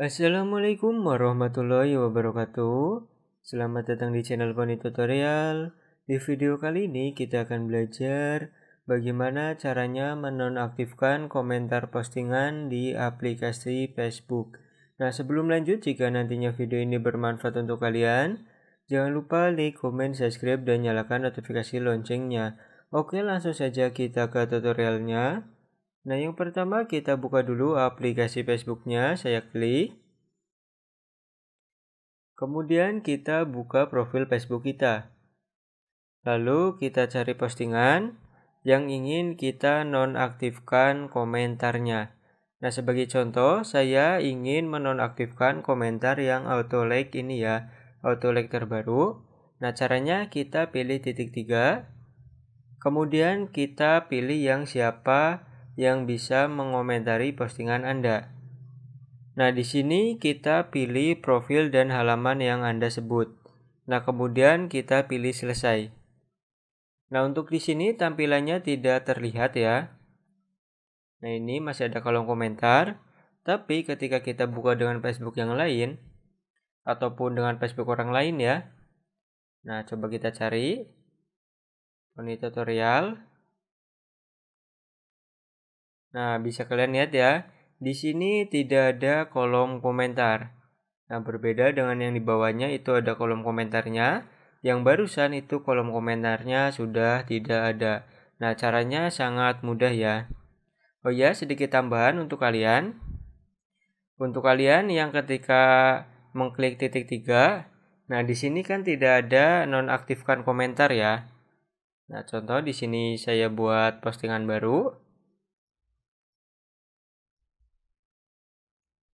Assalamualaikum warahmatullahi wabarakatuh Selamat datang di channel Pony Tutorial Di video kali ini kita akan belajar Bagaimana caranya menonaktifkan komentar postingan di aplikasi Facebook Nah sebelum lanjut jika nantinya video ini bermanfaat untuk kalian Jangan lupa like, comment, subscribe, dan nyalakan notifikasi loncengnya Oke langsung saja kita ke tutorialnya Nah, yang pertama kita buka dulu aplikasi Facebooknya. Saya klik. Kemudian kita buka profil Facebook kita. Lalu kita cari postingan yang ingin kita nonaktifkan komentarnya. Nah, sebagai contoh, saya ingin menonaktifkan komentar yang auto like ini ya, auto like terbaru. Nah, caranya kita pilih titik tiga, kemudian kita pilih yang siapa yang bisa mengomentari postingan Anda. Nah, di sini kita pilih profil dan halaman yang Anda sebut. Nah, kemudian kita pilih selesai. Nah, untuk di sini tampilannya tidak terlihat ya. Nah, ini masih ada kolom komentar. Tapi ketika kita buka dengan Facebook yang lain, ataupun dengan Facebook orang lain ya. Nah, coba kita cari. Ini tutorial. Nah, bisa kalian lihat ya, di sini tidak ada kolom komentar. Nah, berbeda dengan yang di bawahnya itu ada kolom komentarnya. Yang barusan itu kolom komentarnya sudah tidak ada. Nah, caranya sangat mudah ya. Oh ya, sedikit tambahan untuk kalian. Untuk kalian yang ketika mengklik titik tiga, nah di sini kan tidak ada nonaktifkan komentar ya. Nah, contoh di sini saya buat postingan baru.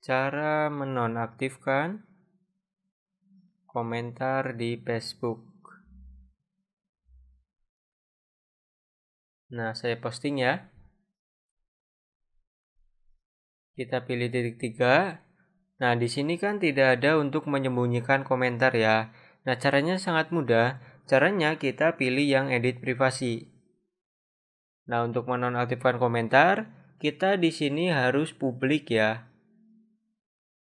Cara menonaktifkan komentar di Facebook. Nah, saya posting ya. Kita pilih titik tiga. Nah, di sini kan tidak ada untuk menyembunyikan komentar ya. Nah, caranya sangat mudah. Caranya kita pilih yang edit privasi. Nah, untuk menonaktifkan komentar, kita di sini harus publik ya.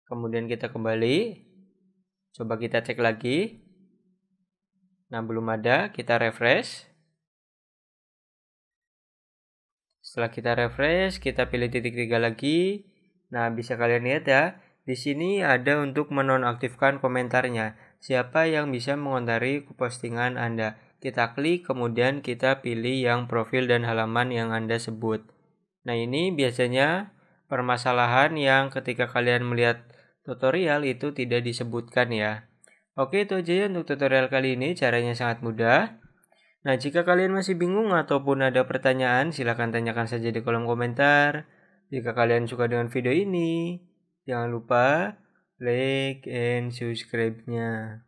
Kemudian kita kembali. Coba kita cek lagi. Nah, belum ada. Kita refresh. Setelah kita refresh, kita pilih titik tiga lagi. Nah, bisa kalian lihat ya. Di sini ada untuk menonaktifkan komentarnya. Siapa yang bisa mengomentari postingan Anda? Kita klik, kemudian kita pilih yang profil dan halaman yang Anda sebut. Nah, ini biasanya permasalahan yang ketika kalian melihat tutorial itu tidak disebutkan ya. Oke itu aja ya untuk tutorial kali ini caranya sangat mudah. Nah jika kalian masih bingung ataupun ada pertanyaan silahkan tanyakan saja di kolom komentar. Jika kalian suka dengan video ini jangan lupa like and subscribe-nya.